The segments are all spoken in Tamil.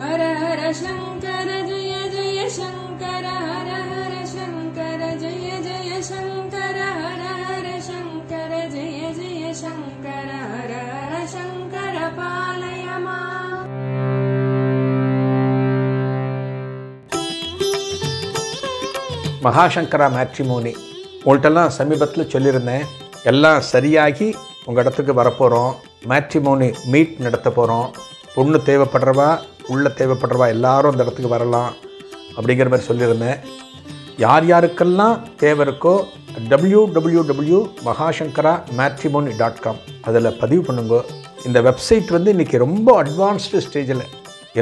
மகாசங்கரா ஹர சங்கர ஜெய மேட்ரிமோனி உங்கள்கிட்டலாம் சமீபத்தில் சொல்லியிருந்தேன் எல்லாம் சரியாகி உங்கள் இடத்துக்கு வரப்போகிறோம் மேட்ரிமோனி மீட் நடத்த போகிறோம் பொண்ணு தேவைப்படுறவா உள்ள தேவைப்படுறவா எல்லாரும் அந்த இடத்துக்கு வரலாம் அப்படிங்கிற மாதிரி சொல்லியிருந்தேன் யார் யாருக்கெல்லாம் தேவை இருக்கோ W W W Mahasankara matrimony dot com அதில் பதிவு பண்ணுங்க இந்த வெப்சைட் வந்து இன்றைக்கி ரொம்ப அட்வான்ஸ்டு ஸ்டேஜில்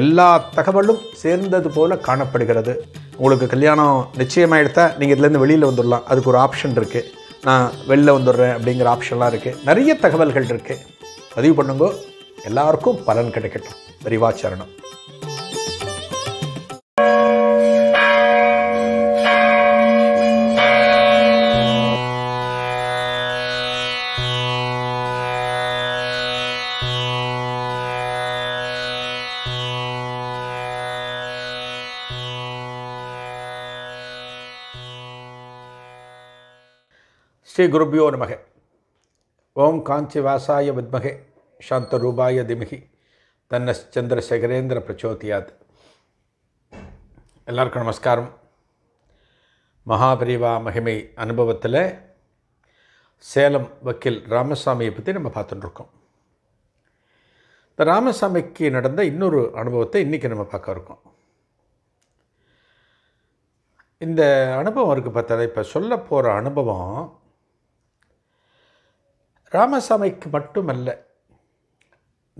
எல்லா தகவலும் சேர்ந்தது போல் காணப்படுகிறது உங்களுக்கு கல்யாணம் நிச்சயமாக எடுத்தால் நீங்கள் இதுலேருந்து வெளியில் வந்துடலாம் அதுக்கு ஒரு ஆப்ஷன் இருக்குது நான் வெளில வந்துடுறேன் அப்படிங்கிற ஆப்ஷன்லாம் இருக்குது நிறைய தகவல்கள் இருக்குது பதிவு பண்ணுங்க எல்லாருக்கும் பலன் கிடைக்கட்டும் விரிவாச்சரணம் ஸ்ரீ குருபியோ நமக ஓம் காஞ்சி வாசாய வித்மகே ரூபாய திமிகி தன்ன சந்திரசேகரேந்திர பிரச்சோதியாத் எல்லாருக்கும் நமஸ்காரம் மகாபரிவா மகிமை அனுபவத்தில் சேலம் வக்கீல் ராமசாமியை பற்றி நம்ம பார்த்துட்டுருக்கோம் இந்த ராமசாமிக்கு நடந்த இன்னொரு அனுபவத்தை இன்றைக்கி நம்ம பார்க்க இருக்கோம் இந்த அனுபவம் இருக்குது பார்த்தா இப்போ சொல்ல போகிற அனுபவம் ராமசாமிக்கு மட்டுமல்ல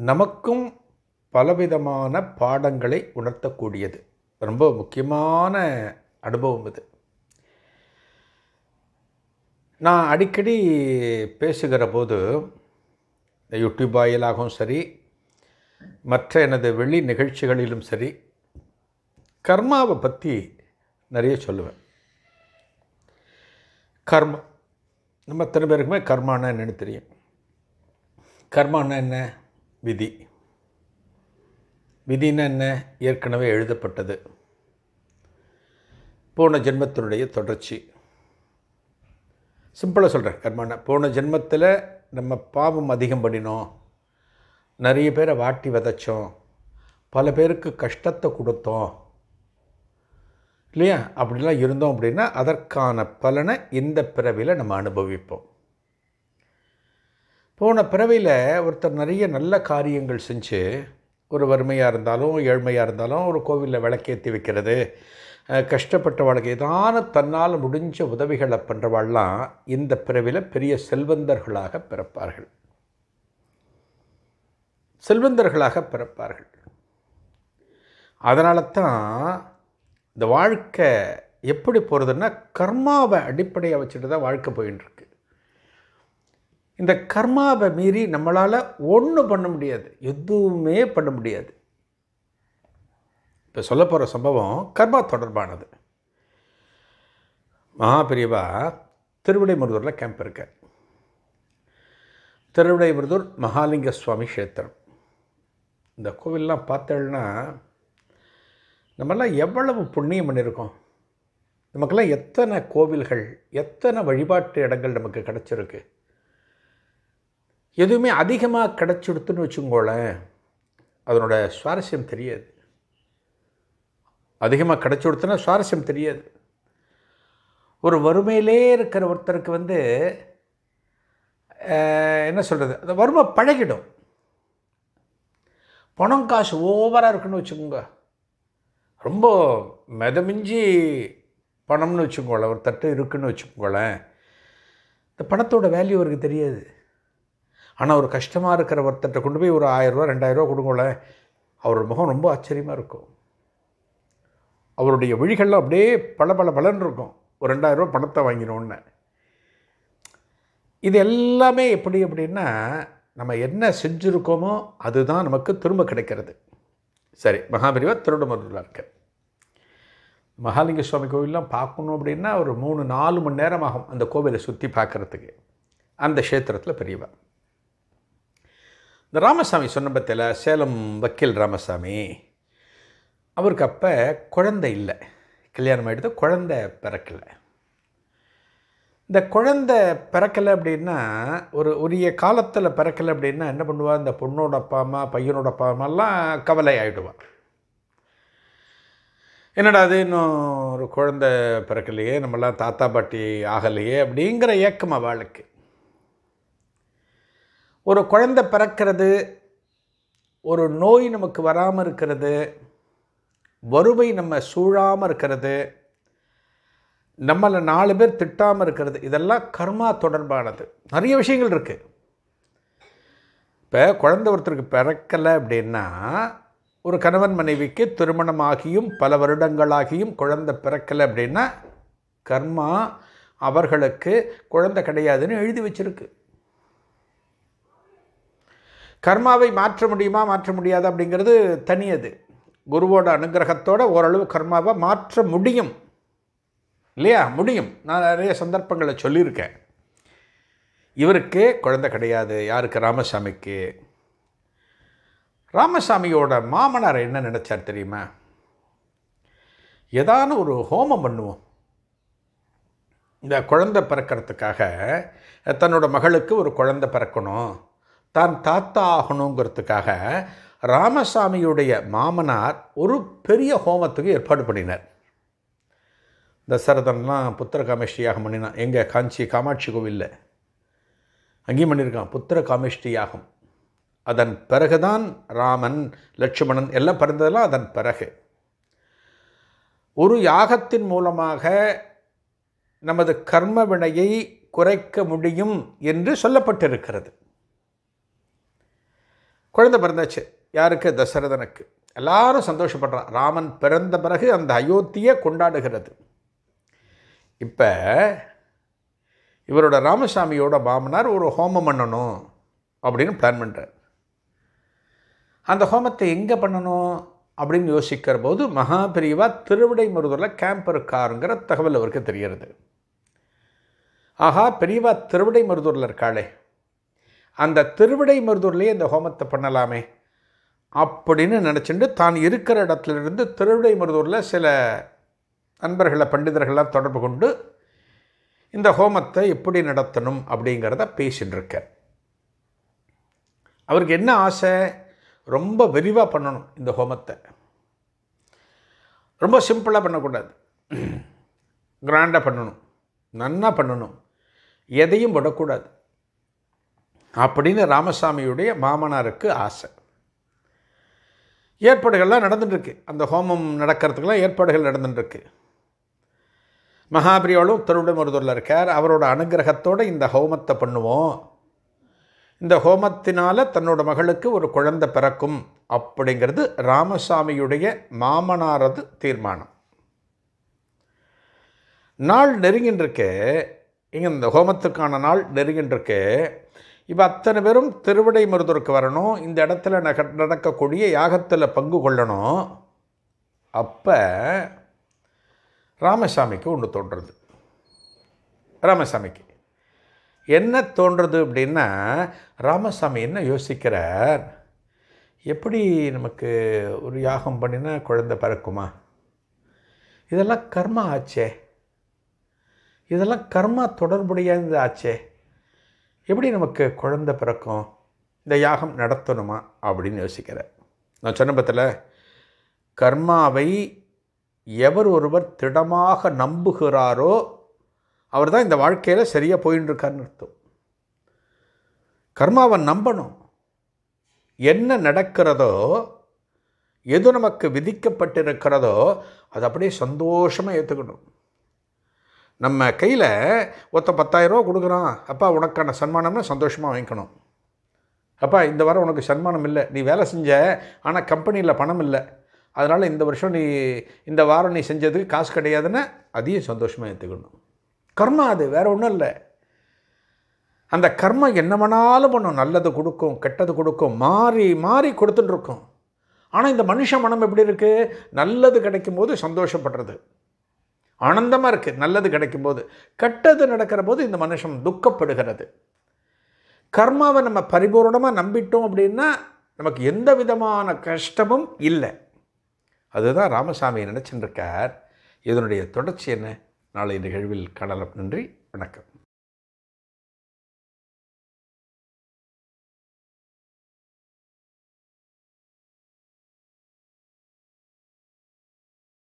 நமக்கும் பலவிதமான பாடங்களை உணர்த்தக்கூடியது ரொம்ப முக்கியமான அனுபவம் இது நான் அடிக்கடி பேசுகிற போது யூடியூப் வாயிலாகவும் சரி மற்ற எனது வெளி நிகழ்ச்சிகளிலும் சரி கர்மாவை பற்றி நிறைய சொல்லுவேன் கர்மம் நம்ம அத்தனை பேருக்குமே கர்மானா என்னென்னு தெரியும் கர்மானா என்ன விதி விதினா என்ன ஏற்கனவே எழுதப்பட்டது போன ஜென்மத்தினுடைய தொடர்ச்சி சிம்பிளாக சொல்கிறேன் கர்மானா போன ஜென்மத்தில் நம்ம பாவம் அதிகம் பண்ணினோம் நிறைய பேரை வாட்டி விதைச்சோம் பல பேருக்கு கஷ்டத்தை கொடுத்தோம் இல்லையா அப்படிலாம் இருந்தோம் அப்படின்னா அதற்கான பலனை இந்த பிறவியில் நம்ம அனுபவிப்போம் போன பிறவியில் ஒருத்தர் நிறைய நல்ல காரியங்கள் செஞ்சு ஒரு வறுமையாக இருந்தாலும் ஏழ்மையாக இருந்தாலும் ஒரு கோவிலில் விளக்கேற்றி வைக்கிறது வாழ்க்கை ஏதான தன்னால் முடிஞ்ச உதவிகளை பண்ணுறவாள்லாம் இந்த பிறவியில் பெரிய செல்வந்தர்களாக பிறப்பார்கள் செல்வந்தர்களாக பிறப்பார்கள் அதனால தான் இந்த வாழ்க்கை எப்படி போகிறதுன்னா கர்மாவை அடிப்படையாக வச்சுட்டு தான் வாழ்க்கை போயின்ட்டுருக்கு இந்த கர்மாவை மீறி நம்மளால் ஒன்றும் பண்ண முடியாது எதுவுமே பண்ண முடியாது இப்போ சொல்ல போகிற சம்பவம் கர்மா தொடர்பானது திருவிடை முருதூரில் கேம்ப் திருவிடை முருதூர் மகாலிங்க சுவாமி கஷேத்திரம் இந்த கோவிலெலாம் பார்த்தேன்னா நம்மெல்லாம் எவ்வளவு புண்ணியம் பண்ணியிருக்கோம் நமக்கெல்லாம் எத்தனை கோவில்கள் எத்தனை வழிபாட்டு இடங்கள் நமக்கு கிடச்சிருக்கு எதுவுமே அதிகமாக கிடச்சிடுத்துன்னு வச்சுக்கோங்களேன் அதனோட சுவாரஸ்யம் தெரியாது அதிகமாக கிடச்சி கொடுத்தனா சுவாரஸ்யம் தெரியாது ஒரு வறுமையிலே இருக்கிற ஒருத்தருக்கு வந்து என்ன சொல்கிறது அந்த வறுமை பழகிடும் பணம் காசு ஓவராக இருக்குன்னு வச்சுக்கோங்க ரொம்ப மிதமிஞ்சி பணம்னு வச்சுக்கோங்களேன் ஒரு தட்டு இருக்குன்னு வச்சுக்கோங்களேன் இந்த பணத்தோட வேல்யூ அவருக்கு தெரியாது ஆனால் ஒரு கஷ்டமாக இருக்கிற ஒருத்தர்கிட்ட கொண்டு போய் ஒரு ஆயிரரூவா ரெண்டாயிரரூவா கொடுங்கோல அவர் முகம் ரொம்ப ஆச்சரியமாக இருக்கும் அவருடைய விழிகள்லாம் அப்படியே பல பல பலன் இருக்கும் ஒரு ரெண்டாயிரரூவா பணத்தை வாங்கினோன்னு இது எல்லாமே எப்படி அப்படின்னா நம்ம என்ன செஞ்சுருக்கோமோ அதுதான் நமக்கு திரும்ப கிடைக்கிறது சரி மகாபிரிவா திருடுமருடில் இருக்க மகாலிங்க சுவாமி கோவிலெலாம் பார்க்கணும் அப்படின்னா ஒரு மூணு நாலு மணி நேரம் ஆகும் அந்த கோவிலை சுற்றி பார்க்குறதுக்கு அந்த க்ஷேத்திரத்தில் பெரியவா இந்த ராமசாமி சொன்ன பத்தில சேலம் வக்கீல் ராமசாமி அவருக்கு அப்போ குழந்தை இல்லை கல்யாணம் ஆகிடுது குழந்தை பிறக்கலை இந்த குழந்தை பிறக்கலை அப்படின்னா ஒரு உரிய காலத்தில் பிறக்கலை அப்படின்னா என்ன பண்ணுவாள் இந்த பொண்ணோட அப்பா அம்மா பையனோட அப்பா அம்மாலாம் கவலை ஆகிடுவாள் என்னடா அது இன்னும் ஒரு குழந்த பிறக்கலையே நம்மளாம் தாத்தா பாட்டி ஆகலையே அப்படிங்கிற இயக்கம் அவளுக்கு ஒரு குழந்த பிறக்கிறது ஒரு நோய் நமக்கு வராமல் இருக்கிறது வறுமை நம்ம சூழாமல் இருக்கிறது நம்மளை நாலு பேர் திட்டாமல் இருக்கிறது இதெல்லாம் கர்மா தொடர்பானது நிறைய விஷயங்கள் இருக்குது இப்போ குழந்த ஒருத்தருக்கு பிறக்கலை அப்படின்னா ஒரு கணவன் மனைவிக்கு திருமணமாகியும் பல வருடங்களாகியும் குழந்த பிறக்கலை அப்படின்னா கர்மா அவர்களுக்கு குழந்தை கிடையாதுன்னு எழுதி வச்சிருக்கு கர்மாவை மாற்ற முடியுமா மாற்ற முடியாது அப்படிங்கிறது தனியது குருவோட அனுகிரகத்தோட ஓரளவு கர்மாவை மாற்ற முடியும் இல்லையா முடியும் நான் நிறைய சந்தர்ப்பங்களை சொல்லியிருக்கேன் இவருக்கு குழந்தை கிடையாது யாருக்கு ராமசாமிக்கு ராமசாமியோட மாமனார் என்ன நினச்சார் தெரியுமா ஏதான ஒரு ஹோமம் பண்ணுவோம் இந்த குழந்தை பிறக்கிறதுக்காக தன்னோட மகளுக்கு ஒரு குழந்தை பிறக்கணும் தான் தாத்தா ஆகணுங்கிறதுக்காக ராமசாமியுடைய மாமனார் ஒரு பெரிய ஹோமத்துக்கு ஏற்பாடு பண்ணினார் தசரதன்லாம் புத்திர காமேஷ்டியாகம் பண்ணினான் எங்கே காஞ்சி காமாட்சி கோவிலில் அங்கேயும் பண்ணியிருக்கான் புத்திர காமேஷ்டி யாகம் அதன் பிறகுதான் ராமன் லட்சுமணன் எல்லாம் பிறந்ததெல்லாம் அதன் பிறகு ஒரு யாகத்தின் மூலமாக நமது கர்ம வினையை குறைக்க முடியும் என்று சொல்லப்பட்டிருக்கிறது குழந்தை பிறந்தாச்சு யாருக்கு தசரதனுக்கு எல்லாரும் சந்தோஷப்படுறான் ராமன் பிறந்த பிறகு அந்த அயோத்தியை கொண்டாடுகிறது இப்போ இவரோட ராமசாமியோட மாமனார் ஒரு ஹோமம் பண்ணணும் அப்படின்னு பிளான் பண்ணுறார் அந்த ஹோமத்தை எங்கே பண்ணணும் அப்படின்னு யோசிக்கிற போது மகாபிரிவா திருவிடை மருதூரில் கேம்ப் இருக்காருங்கிற தகவல் அவருக்கு தெரிகிறது ஆகா பெரியவா திருவிடை மருதூரில் இருக்காளே அந்த திருவிடை மருதூர்லேயே இந்த ஹோமத்தை பண்ணலாமே அப்படின்னு நினச்சிட்டு தான் இருக்கிற இடத்துலேருந்து திருவிடை மருதூரில் சில நண்பர்களை பண்டிதர்களாக தொடர்பு கொண்டு இந்த ஹோமத்தை எப்படி நடத்தணும் அப்படிங்கிறத பேசிகிட்டு அவருக்கு என்ன ஆசை ரொம்ப விரிவாக பண்ணணும் இந்த ஹோமத்தை ரொம்ப சிம்பிளாக பண்ணக்கூடாது கிராண்டாக பண்ணணும் நன்னா பண்ணணும் எதையும் விடக்கூடாது அப்படின்னு ராமசாமியுடைய மாமனாருக்கு ஆசை ஏற்பாடுகள்லாம் நடந்துட்டுருக்கு அந்த ஹோமம் நடக்கிறதுக்கெல்லாம் ஏற்பாடுகள் நடந்துட்டுருக்கு மகாபிரியாலும் திருவிடமுருதூரில் இருக்கார் அவரோட அனுகிரகத்தோடு இந்த ஹோமத்தை பண்ணுவோம் இந்த ஹோமத்தினால் தன்னோட மகளுக்கு ஒரு குழந்தை பிறக்கும் அப்படிங்கிறது ராமசாமியுடைய மாமனாரது தீர்மானம் நாள் நெருங்கின்றிருக்கு இங்கே இந்த ஹோமத்துக்கான நாள் நெருங்கின்றிருக்கு இப்போ அத்தனை பேரும் திருவிடை மருதூருக்கு வரணும் இந்த இடத்துல நடக்கக்கூடிய யாகத்தில் பங்கு கொள்ளணும் அப்போ ராமசாமிக்கு ஒன்று தோன்றுறது ராமசாமிக்கு என்ன தோன்றுறது அப்படின்னா ராமசாமி என்ன யோசிக்கிறார் எப்படி நமக்கு ஒரு யாகம் பண்ணினா குழந்தை பிறக்குமா இதெல்லாம் கர்மா ஆச்சே இதெல்லாம் கர்மா தொடர்புடையது ஆச்சே எப்படி நமக்கு குழந்த பிறக்கும் இந்த யாகம் நடத்தணுமா அப்படின்னு யோசிக்கிறேன் நான் சொன்ன பத்தில் கர்மாவை எவர் ஒருவர் திடமாக நம்புகிறாரோ அவர் தான் இந்த வாழ்க்கையில் சரியாக போயின்னு அர்த்தம் கர்மாவை நம்பணும் என்ன நடக்கிறதோ எது நமக்கு விதிக்கப்பட்டிருக்கிறதோ அதை அப்படியே சந்தோஷமாக ஏற்றுக்கணும் நம்ம கையில் ஒருத்த பத்தாயிரரூவா கொடுக்குறான் அப்பா உனக்கான சன்மானம்னு சந்தோஷமாக வாங்கிக்கணும் அப்பா இந்த வாரம் உனக்கு சன்மானம் இல்லை நீ வேலை செஞ்ச ஆனால் கம்பெனியில் பணம் இல்லை அதனால் இந்த வருஷம் நீ இந்த வாரம் நீ செஞ்சதுக்கு காசு கிடையாதுன்னா அதையும் சந்தோஷமாக ஏற்றுக்கணும் கர்மா அது வேறு ஒன்றும் இல்லை அந்த கர்மம் என்ன வேணாலும் பண்ணும் நல்லது கொடுக்கும் கெட்டது கொடுக்கும் மாறி மாறி கொடுத்துட்டுருக்கும் ஆனால் இந்த மனுஷ மனம் எப்படி இருக்குது நல்லது கிடைக்கும் போது சந்தோஷப்படுறது ஆனந்தமாக இருக்குது நல்லது கிடைக்கும் போது கெட்டது நடக்கிற போது இந்த மனுஷன் துக்கப்படுகிறது கர்மாவை நம்ம பரிபூர்ணமாக நம்பிட்டோம் அப்படின்னா நமக்கு எந்த விதமான கஷ்டமும் இல்லை அதுதான் ராமசாமி நினச்சின்றிருக்கார் இதனுடைய தொடர்ச்சி என்ன நாளை நிகழ்வில் காணலாம் நன்றி வணக்கம்